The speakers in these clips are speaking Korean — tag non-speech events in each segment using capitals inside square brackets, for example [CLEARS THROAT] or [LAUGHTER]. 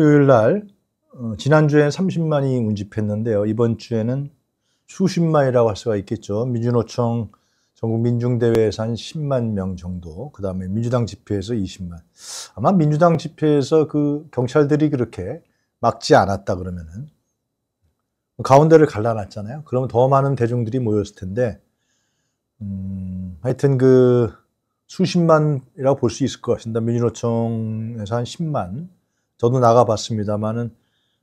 토요일 날 어, 지난주에 30만이 운집했는데요. 이번 주에는 수십만이라고 할 수가 있겠죠. 민주노총 전국 민중대회에서 한 10만 명 정도, 그 다음에 민주당 집회에서 20만. 아마 민주당 집회에서 그 경찰들이 그렇게 막지 않았다 그러면은 가운데를 갈라놨잖아요. 그러면 더 많은 대중들이 모였을 텐데, 음, 하여튼 그 수십만이라고 볼 수 있을 것 같습니다. 민주노총에서 한 10만 저도 나가봤습니다만은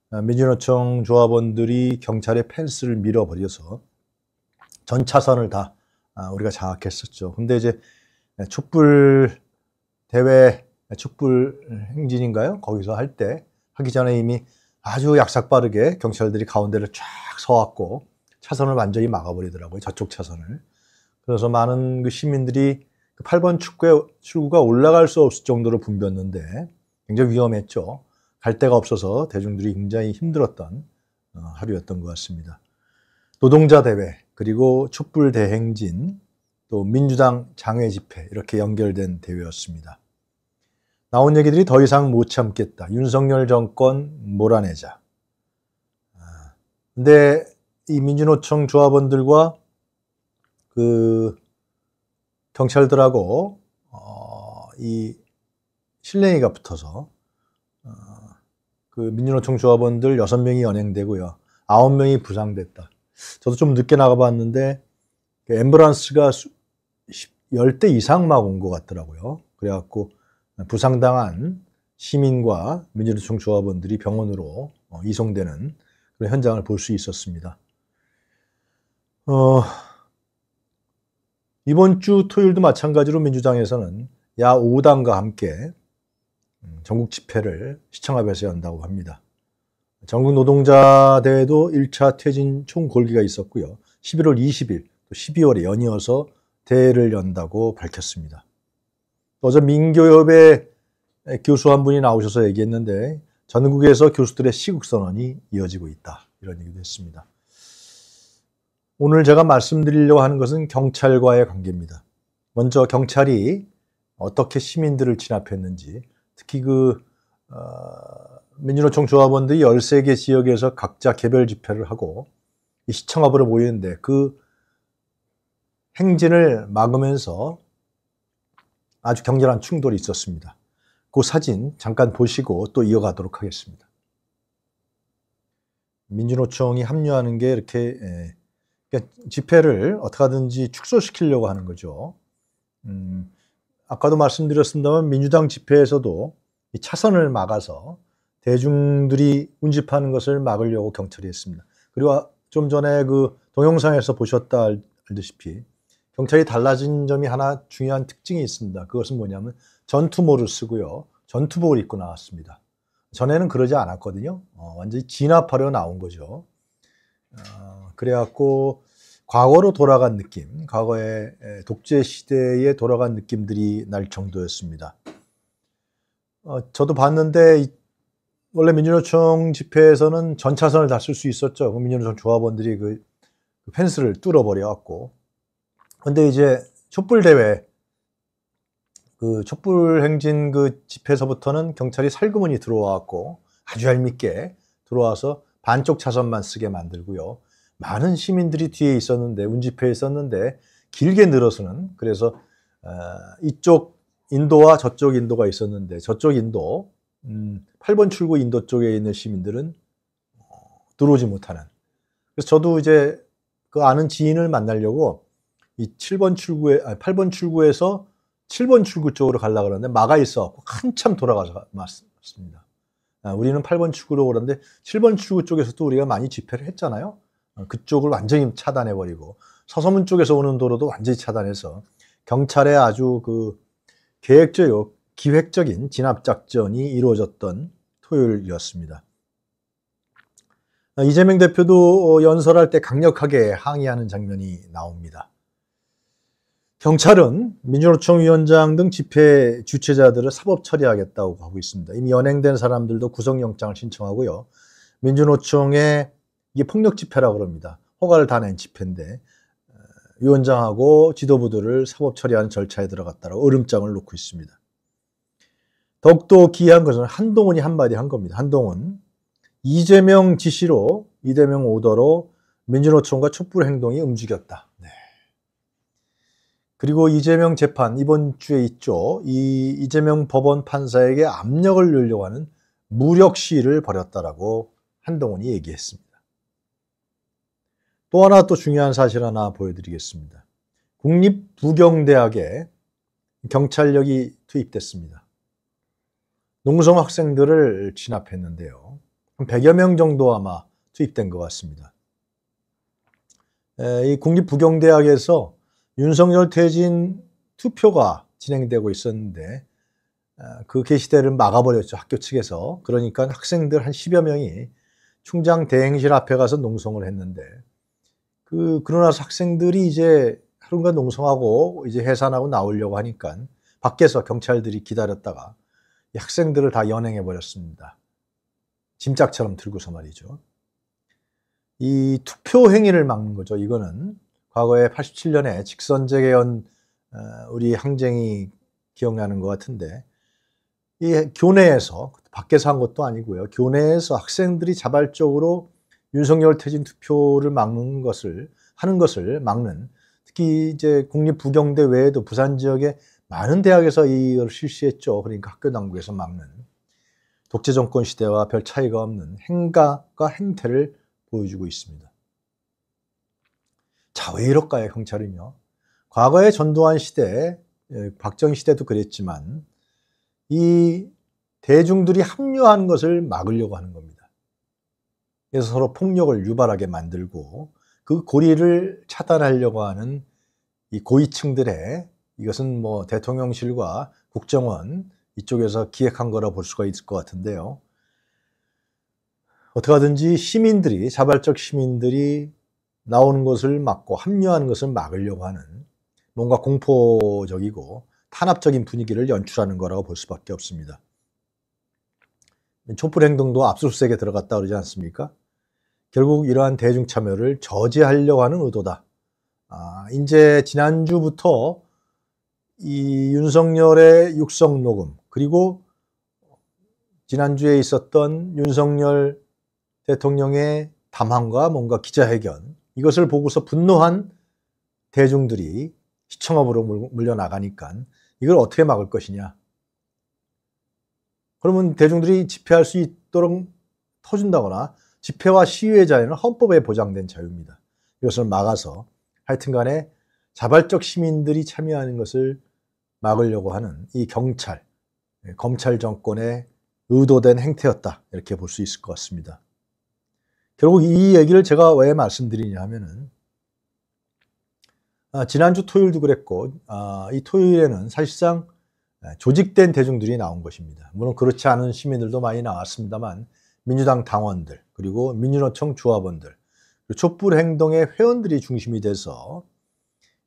아, 민주노총 조합원들이 경찰의 펜스를 밀어버려서 전 차선을 다 아, 우리가 장악했었죠. 근데 이제 예, 촛불 대회 예, 촛불 행진인가요? 거기서 할 때 하기 전에 이미 아주 약삭빠르게 경찰들이 가운데를 쫙 서왔고 차선을 완전히 막아버리더라고요. 저쪽 차선을. 그래서 많은 그 시민들이 8번 그 출구에 출구가 올라갈 수 없을 정도로 붐볐는데 굉장히 위험했죠. 갈 데가 없어서 대중들이 굉장히 힘들었던 어, 하루였던 것 같습니다. 노동자 대회 그리고 촛불 대행진 또 민주당 장외 집회 이렇게 연결된 대회였습니다. 나온 얘기들이 더 이상 못 참겠다. 윤석열 정권 몰아내자. 아, 근데 이 민주노총 조합원들과 그 경찰들하고 어, 이 실랭이가 붙어서 그 민주노총 조합원들 6명이 연행되고요. 9명이 부상됐다. 저도 좀 늦게 나가봤는데 엠브란스가 그 10대 이상 막 온 것 같더라고요. 그래갖고 부상당한 시민과 민주노총 조합원들이 병원으로 어, 이송되는 그런 현장을 볼 수 있었습니다. 어, 이번 주 토요일도 마찬가지로 민주당에서는 야 5당과 함께 음, 전국 집회를 시청 앞에서 연다고 합니다. 전국 노동자 대회도 1차 퇴진 총궐기가 있었고요. 11월 20일 또 12월에 연이어서 대회를 연다고 밝혔습니다. 어제 민교협의 교수 한 분이 나오셔서 얘기했는데 전국에서 교수들의 시국선언이 이어지고 있다. 이런 얘기도 했습니다. 오늘 제가 말씀드리려고 하는 것은 경찰과의 관계입니다. 먼저 경찰이 어떻게 시민들을 진압했는지 특히 그 어, 민주노총 조합원들이 13개 지역에서 각자 개별 집회를 하고 시청 앞으로 모이는데 그 행진을 막으면서 아주 격렬한 충돌이 있었습니다. 그 사진 잠깐 보시고 또 이어가도록 하겠습니다. 민주노총이 합류하는 게 이렇게 에, 예, 그러니까 집회를 어떻게 하든지 축소시키려고 하는 거죠. 음, 아까도 말씀드렸습니다만 민주당 집회에서도 이 차선을 막아서 대중들이 운집하는 것을 막으려고 경찰이 했습니다. 그리고 아, 좀 전에 그 동영상에서 보셨다 알다시피 경찰이 달라진 점이 하나 중요한 특징이 있습니다. 그것은 뭐냐면 전투모를 쓰고요. 전투복을 입고 나왔습니다. 전에는 그러지 않았거든요. 어, 완전히 진압하려 나온 거죠. 어, 그래갖고 과거로 돌아간 느낌, 과거의 독재 시대에 돌아간 느낌들이 날 정도였습니다. 어, 저도 봤는데 원래 민주노총 집회에서는 전차선을 다 쓸 수 있었죠. 그 민주노총 조합원들이 그, 그 펜스를 뚫어버려갖고. 근데 이제 촛불 대회, 그 촛불 행진 그 집회에서부터는 경찰이 살그머니 들어와갖고 아주 얄밉게 들어와서 반쪽 차선만 쓰게 만들고요. 많은 시민들이 뒤에 있었는데 운집회에 있었는데 길게 늘어서는 그래서 어, 이쪽 인도와 저쪽 인도가 있었는데 저쪽 인도 음, 8번 출구 인도 쪽에 있는 시민들은 어, 들어오지 못하는 그래서 저도 이제 그 아는 지인을 만나려고 이 7번 출구에 아니 8번 출구에서 7번 출구 쪽으로 가려고 그러는데 막아 있어 한참 돌아가서 맞습니다. 아, 우리는 8번 출구로 그러는데 7번 출구 쪽에서도 우리가 많이 집회를 했잖아요. 어, 그쪽을 완전히 차단해버리고 서서문 쪽에서 오는 도로도 완전히 차단해서 경찰의 아주 그 계획적, 기획적인 진압작전이 이루어졌던 토요일이었습니다. 어, 이재명 대표도 어, 연설할 때 강력하게 항의하는 장면이 나옵니다. 경찰은 민주노총 위원장 등 집회 주최자들을 사법 처리하겠다고 하고 있습니다. 이미 연행된 사람들도 구속영장을 신청하고요. 민주노총의 이게 폭력 집회라고 그럽니다. 허가를 다 낸 집회인데 어, 위원장하고 지도부들을 사법 처리하는 절차에 들어갔다고 라 얼음장을 놓고 있습니다. 더욱더 기이한 것은 한동훈이 한마디 한 겁니다. 한동훈 이재명 지시로 이재명 오더로 민주노총과 촛불행동이 움직였다. 네. 그리고 이재명 재판 이번 주에 있죠. 이 이재명 법원 판사에게 압력을 넣으려고 하는 무력 시위를 벌였다라고 한동훈이 얘기했습니다. 또 하나 또 중요한 사실 하나 보여드리겠습니다. 국립부경대학에 경찰력이 투입됐습니다. 농성 학생들을 진압했는데요. 한 100여 명 정도 아마 투입된 것 같습니다. 이 국립부경대학에서 윤석열 퇴진 투표가 진행되고 있었는데 아, 그 게시대를 막아버렸죠. 학교 측에서. 그러니까 학생들 한 10여 명이 충장 대행실 앞에 가서 농성을 했는데 그 그러나 학생들이 이제 하루가 농성하고 이제 해산하고 나오려고 하니까 밖에서 경찰들이 기다렸다가 학생들을 다 연행해 버렸습니다. 짐짝처럼 들고서 말이죠. 이 투표 행위를 막는 거죠. 이거는 과거에 87년에 직선제 개헌 어, 우리 항쟁이 기억나는 것 같은데 이 교내에서 밖에서 한 것도 아니고요. 교내에서 학생들이 자발적으로 윤석열 퇴진 투표를 막는 것을 하는 것을 막는 특히 이제 국립부경대 외에도 부산 지역에 많은 대학에서 이걸 실시했죠. 그러니까 학교 당국에서 막는 독재 정권 시대와 별 차이가 없는 행가과 행태를 보여주고 있습니다. 자, 왜 이럴까요, 경찰은요? 과거의 전두환 시대, 예, 박정희 시대도 그랬지만 이 대중들이 합류하는 것을 막으려고 하는 겁니다. 그래서 서로 폭력을 유발하게 만들고 그 고리를 차단하려고 하는 이 고위층들의 이것은 뭐 대통령실과 국정원 이쪽에서 기획한 거라 볼 수가 있을 것 같은데요. 어떻게 하든지 시민들이 자발적 시민들이 나오는 것을 막고 합류하는 것을 막으려고 하는 뭔가 공포적이고 탄압적인 분위기를 연출하는 거라고 볼 수밖에 없습니다. 촛불 행동도 압수수색에 들어갔다 그러지 않습니까? 결국 이러한 대중 참여를 저지하려고 하는 의도다. 아, 이제 지난주부터 이 윤석열의 육성 녹음 그리고 지난주에 있었던 윤석열 대통령의 담화과 뭔가 기자회견 이것을 보고서 분노한 대중들이 시청업으로 물려나가니까 이걸 어떻게 막을 것이냐 그러면 대중들이 집회할 수 있도록 터준다거나 집회와 시위의 자유는 헌법에 보장된 자유입니다. 이것을 막아서 하여튼간에 자발적 시민들이 참여하는 것을 막으려고 하는 이 경찰, 예, 검찰 정권의 의도된 행태였다 이렇게 볼 수 있을 것 같습니다. 결국 이 얘기를 제가 왜 말씀드리냐 하면은 아, 지난주 토요일도 그랬고 아, 이 토요일에는 사실상 아, 조직된 대중들이 나온 것입니다. 물론 그렇지 않은 시민들도 많이 나왔습니다만 민주당 당원들 그리고 민주노총 조합원들 촛불 행동의 회원들이 중심이 돼서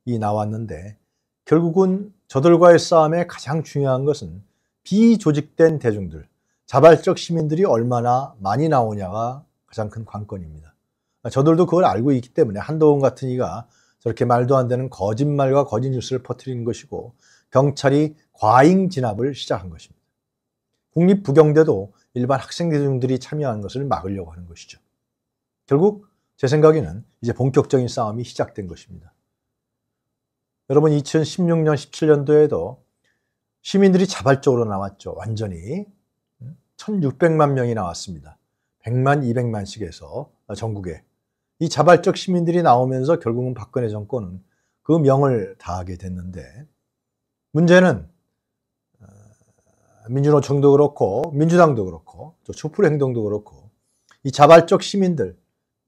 이 나왔는데 결국은 저들과의 싸움에 가장 중요한 것은 비조직된 대중들, 자발적 시민들이 얼마나 많이 나오냐가 가장 큰 관건입니다. 아, 저들도 그걸 알고 있기 때문에 한동훈 같은 이가 저렇게 말도 안 되는 거짓말과 거짓 뉴스를 퍼뜨리는 것이고 경찰이 과잉 진압을 시작한 것입니다. 국립부경대도 일반 학생 대중들이 참여한 것을 막으려고 하는 것이죠. 결국 제 생각에는 이제 본격적인 싸움이 시작된 것입니다. 여러분 2016년 17년도에도 시민들이 자발적으로 나왔죠. 완전히 1600만 명이 나왔습니다. 100만 200만씩 해서 전국에 이 자발적 시민들이 나오면서 결국은 박근혜 정권은 그 명을 다하게 됐는데 문제는 민주노총도 그렇고 민주당도 그렇고 또 촛불 행동도 그렇고 이 자발적 시민들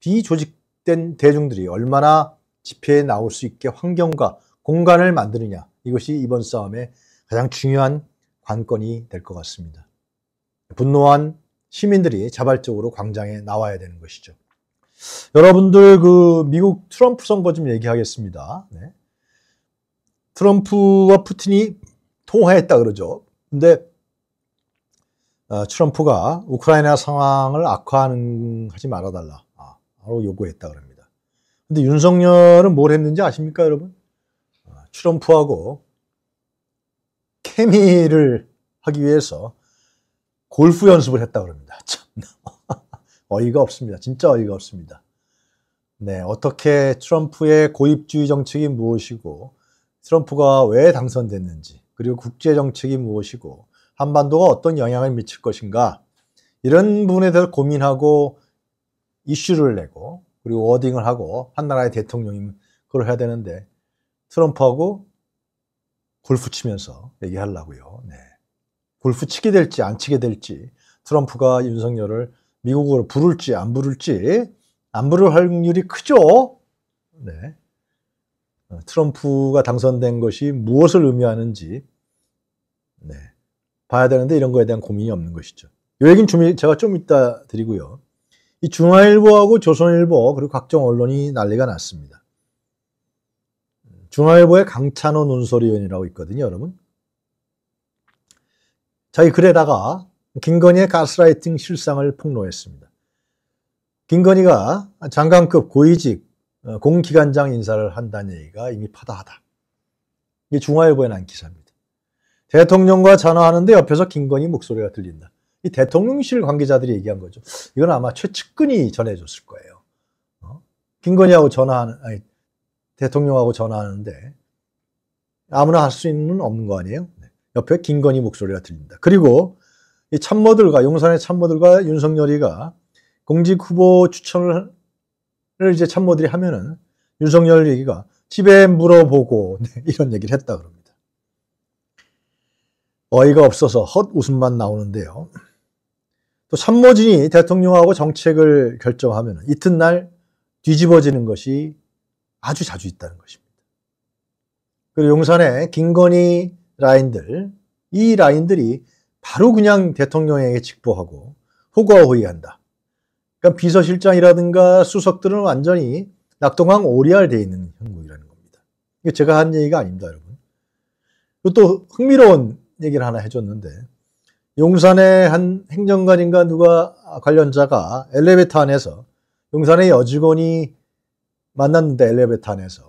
비조직된 대중들이 얼마나 집회에 나올 수 있게 환경과 공간을 만드느냐 이것이 이번 싸움의 가장 중요한 관건이 될 것 같습니다. 분노한 시민들이 자발적으로 광장에 나와야 되는 것이죠. 여러분들 그 미국 트럼프 선거 좀 얘기하겠습니다. 네. 트럼프와 푸틴이 통화했다 그러죠. 근데 어, 트럼프가 우크라이나 상황을 악화하는 하지 말아달라 아, 라고 요구했다 그럽니다. 근데 윤석열은 뭘 했는지 아십니까 여러분? 어, 트럼프하고 케미를 하기 위해서 골프 연습을 했다 그럽니다. [LAUGHS] 참 어이가 없습니다. 진짜 어이가 없습니다. 네, 어떻게 트럼프의 고입주의 정책이 무엇이고 트럼프가 왜 당선됐는지 그리고 국제 정책이 무엇이고 한반도가 어떤 영향을 미칠 것인가 이런 부분에 대해서 고민하고 이슈를 내고 그리고 워딩을 하고 한 나라의 대통령이 그걸 해야 되는데 트럼프하고 골프 치면서 얘기하려고요. 네. 골프 치게 될지 안 치게 될지 트럼프가 윤석열을 미국으로 부를지 안 부를지 안 부를 확률이 크죠. 네. 어, 트럼프가 당선된 것이 무엇을 의미하는지 네. 봐야 되는데 이런 거에 대한 고민이 없는 것이죠. 요 얘기는 좀, 제가 좀 이따 드리고요. 이 중화일보하고 조선일보 그리고 각종 언론이 난리가 났습니다. 중화일보의 강찬호 논설위원이라고 있거든요, 여러분. 자기 글에다가 김건희의 가스라이팅 실상을 폭로했습니다. 김건희가 장관급 고위직 어, 공기관장 인사를 한다는 얘기가 이미 파다하다. 이게 중화일보에 난 기사입니다. 대통령과 전화하는데 옆에서 김건희 목소리가 들린다. 이 대통령실 관계자들이 얘기한 거죠. 이건 아마 최측근이 전해줬을 거예요. 어? 김건희하고 전화하는, 아니, 대통령하고 전화하는데 아무나 할 수 있는 없는 거 아니에요? 네. 옆에 김건희 목소리가 들린다. 그리고 이 참모들과, 용산의 참모들과 윤석열이가 공직 후보 추천을 이제 참모들이 하면은 윤석열 얘기가 집에 물어보고 네, 이런 얘기를 했다 그럽니다. 어이가 없어서 헛웃음만 나오는데요. 또 참모진이 대통령하고 정책을 결정하면 이튿날 뒤집어지는 것이 아주 자주 있다는 것입니다. 그리고 용산의 김건희 라인들, 이 라인들이 바로 그냥 대통령에게 직보하고 호거호의한다. 그러니까 비서실장이라든가 수석들은 완전히 낙동강 오리알되 있는 형국이라는 겁니다. 이게 제가 한 얘기가 아닙니다, 여러분. 그리고 또 흥미로운 얘기를 하나 해줬는데 용산의 한 행정관인가 누가 관련자가 엘리베이터 안에서 용산의 여직원이 만났는데 엘리베이터 안에서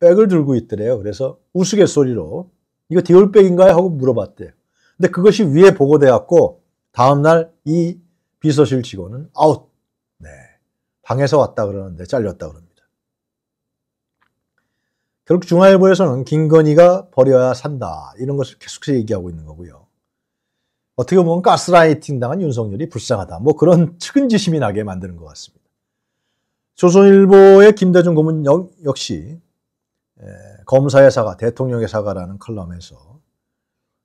백을 들고 있더래요. 그래서 우스갯소리로 이거 디올백인가요? 하고 물어봤대요. 근데 그것이 위에 보고되었고 다음날 이 비서실 직원은 아웃. 네. 방에서 왔다 그러는데 잘렸다 그러는데. 결국 중앙일보에서는 김건희가 버려야 산다 이런 것을 계속해서 얘기하고 있는 거고요. 어떻게 보면 가스라이팅 당한 윤석열이 불쌍하다. 뭐 그런 측은지심이 나게 만드는 것 같습니다. 조선일보의 김대중 고문 역시 검사의 사과, 대통령의 사과라는 컬럼에서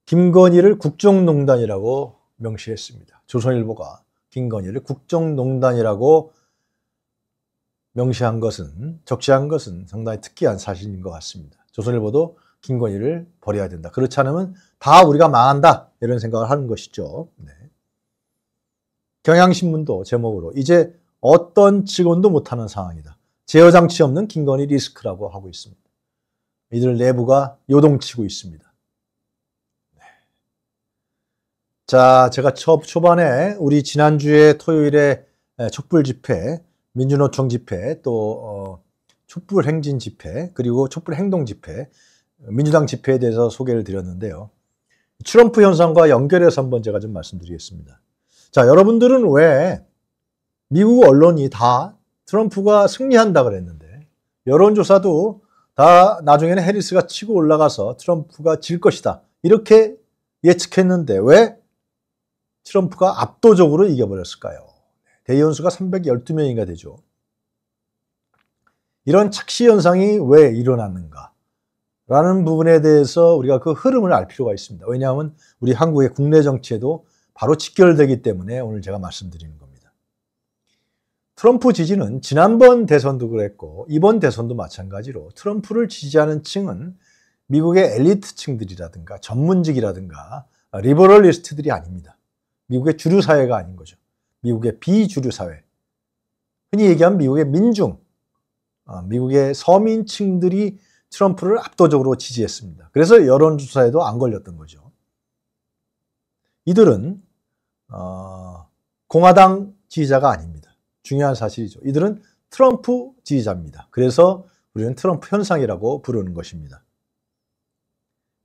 김건희를 국정농단이라고 명시했습니다. 조선일보가 김건희를 국정농단이라고 명시한 것은 적시한 것은 상당히 특이한 사실인 것 같습니다. 조선일보도 김건희를 버려야 된다. 그렇지 않으면 다 우리가 망한다 이런 생각을 하는 것이죠. 네. 경향신문도 제목으로 이제 어떤 직원도 못하는 상황이다. 제어 장치 없는 김건희 리스크라고 하고 있습니다. 이들 내부가 요동치고 있습니다. 네. 자, 제가 첫 초반에 우리 지난주에 토요일에 촛불 집회 민주노총 집회 또 어, 촛불 행진 집회 그리고 촛불 행동 집회 민주당 집회에 대해서 소개를 드렸는데요. 트럼프 현상과 연결해서 한번 제가 좀 말씀드리겠습니다. 자 여러분들은 왜 미국 언론이 다 트럼프가 승리한다 그랬는데 여론조사도 다 나중에는 해리스가 치고 올라가서 트럼프가 질 것이다 이렇게 예측했는데 왜 트럼프가 압도적으로 이겨버렸을까요? 대의원수가 312명인가 되죠. 이런 착시 현상이 왜 일어났는가? 라는 부분에 대해서 우리가 그 흐름을 알 필요가 있습니다. 왜냐하면 우리 한국의 국내 정치에도 바로 직결되기 때문에 오늘 제가 말씀드리는 겁니다. 트럼프 지지는 지난번 대선도 그랬고 이번 대선도 마찬가지로 트럼프를 지지하는 층은 미국의 엘리트층들이라든가 전문직이라든가 리버럴리스트들이 아닙니다. 미국의 주류 사회가 아닌 거죠. 미국의 비주류 사회, 흔히 얘기하면 미국의 민중, 어, 미국의 서민층들이 트럼프를 압도적으로 지지했습니다. 그래서 여론조사에도 안 걸렸던 거죠. 이들은 어, 공화당 지지자가 아닙니다. 중요한 사실이죠. 이들은 트럼프 지지자입니다. 그래서 우리는 트럼프 현상이라고 부르는 것입니다.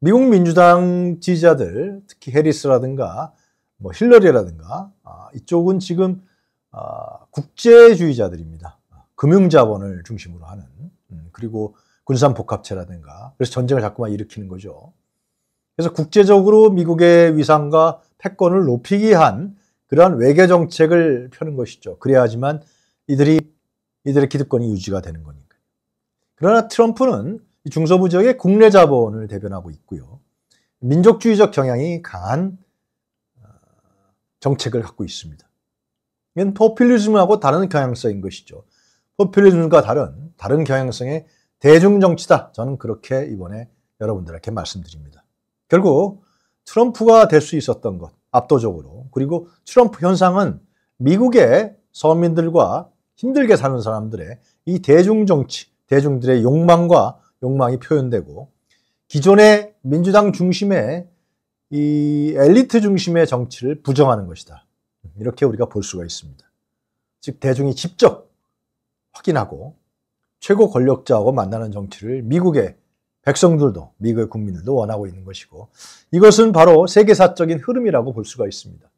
미국 민주당 지지자들, 특히 해리스라든가 뭐 힐러리라든가 아, 이쪽은 지금 아, 국제주의자들입니다. 금융자본을 중심으로 하는 음, 그리고 군산복합체라든가 그래서 전쟁을 자꾸만 일으키는 거죠. 그래서 국제적으로 미국의 위상과 패권을 높이기 위한 그러한 외교 정책을 펴는 것이죠. 그래야지만 이들이 이들의 기득권이 유지가 되는 거니까요. 그러나 트럼프는 중서부 지역의 국내 자본을 대변하고 있고요. 민족주의적 경향이 강한 정책을 갖고 있습니다. 이건 포퓰리즘하고 다른 경향성인 것이죠. 포퓰리즘과 다른 다른 경향성의 대중 정치다. 저는 그렇게 이번에 여러분들에게 말씀드립니다. 결국 트럼프가 될 수 있었던 것 압도적으로 그리고 트럼프 현상은 미국의 서민들과 힘들게 사는 사람들의 이 대중 정치, 대중들의 욕망과 욕망이 표현되고 기존의 민주당 중심의 이 엘리트 중심의 정치를 부정하는 것이다. 이렇게 우리가 볼 수가 있습니다. 즉, 대중이 직접 확인하고 최고 권력자하고 만나는 정치를 미국의 백성들도, 미국의 국민들도 원하고 있는 것이고 이것은 바로 세계사적인 흐름이라고 볼 수가 있습니다.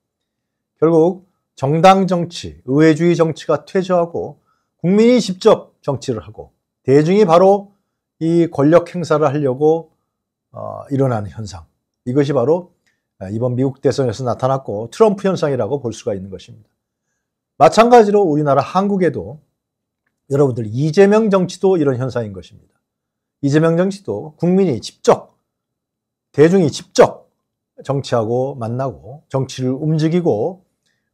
결국 정당 정치, 의회주의 정치가 퇴조하고 국민이 직접 정치를 하고 대중이 바로 이 권력 행사를 하려고 어, 일어나는 현상. 이것이 바로 아, 이번 미국 대선에서 나타났고 트럼프 현상이라고 볼 수가 있는 것입니다. 마찬가지로 우리나라 한국에도 여러분들 이재명 정치도 이런 현상인 것입니다. 이재명 정치도 국민이 직접 대중이 직접 정치하고 만나고 정치를 움직이고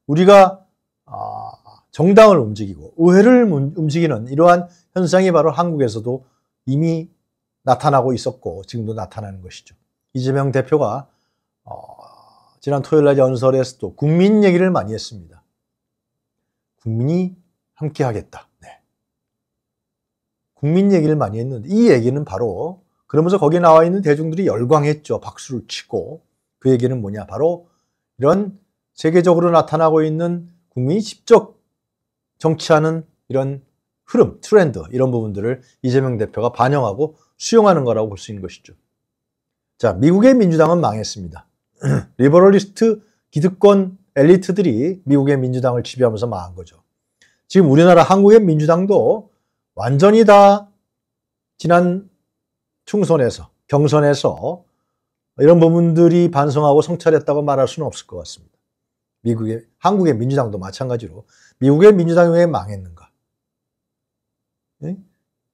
우리가 아, 정당을 움직이고 의회를 움직이는 이러한 현상이 바로 한국에서도 이미 나타나고 있었고 지금도 나타나는 것이죠. 이재명 대표가 어, 지난 토요일 날 연설에서 도 국민 얘기를 많이 했습니다. 국민이 함께 하겠다. 네. 국민 얘기를 많이 했는데 이 얘기는 바로 그러면서 거기에 나와 있는 대중들이 열광했죠. 박수를 치고 그 얘기는 뭐냐? 바로 이런 세계적으로 나타나고 있는 국민이 직접 정치하는 이런 흐름, 트렌드 이런 부분들을 이재명 대표가 반영하고 수용하는 거라고 볼 수 있는 것이죠. 자, 미국의 민주당은 망했습니다. [CLEARS THROAT] 리버럴리스트 기득권 엘리트들이 미국의 민주당을 지배하면서 망한 거죠. 지금 우리나라 한국의 민주당도 완전히 다 지난 총선에서 경선에서 이런 부분들이 반성하고 성찰했다고 말할 수는 없을 것 같습니다. 미국의 한국의 민주당도 마찬가지로 미국의 민주당이 왜 망했는가?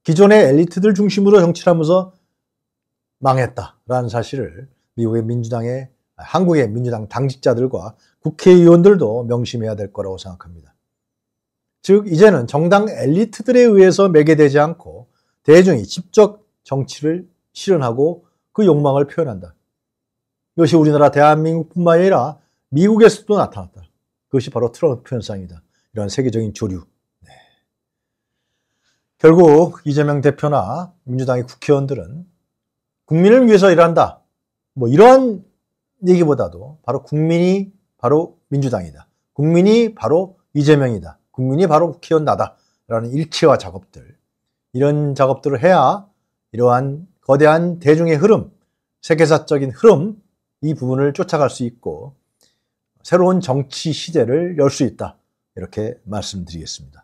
기존의 엘리트들 중심으로 정치를 하면서 망했다라는 사실을 미국의 민주당의 아, 한국의 민주당 당직자들과 국회의원들도 명심해야 될 거라고 생각합니다. 즉 이제는 정당 엘리트들에 의해서 매개되지 않고 대중이 직접 정치를 실현하고 그 욕망을 표현한다. 이것이 우리나라 대한민국뿐만 아니라 미국에서도 나타났다. 그것이 바로 트럼프 현상이다. 이런 세계적인 조류. 네. 결국 이재명 대표나 민주당의 국회의원들은 국민을 위해서 일한다. 뭐 이러한 얘기보다도 바로 국민이 바로 민주당이다. 국민이 바로 이재명이다. 국민이 바로 국회의원 나다라는 일치와 작업들 이런 작업들을 해야 이러한 거대한 대중의 흐름, 세계사적인 흐름 이 부분을 쫓아갈 수 있고 새로운 정치 시대를 열 수 있다 이렇게 말씀드리겠습니다.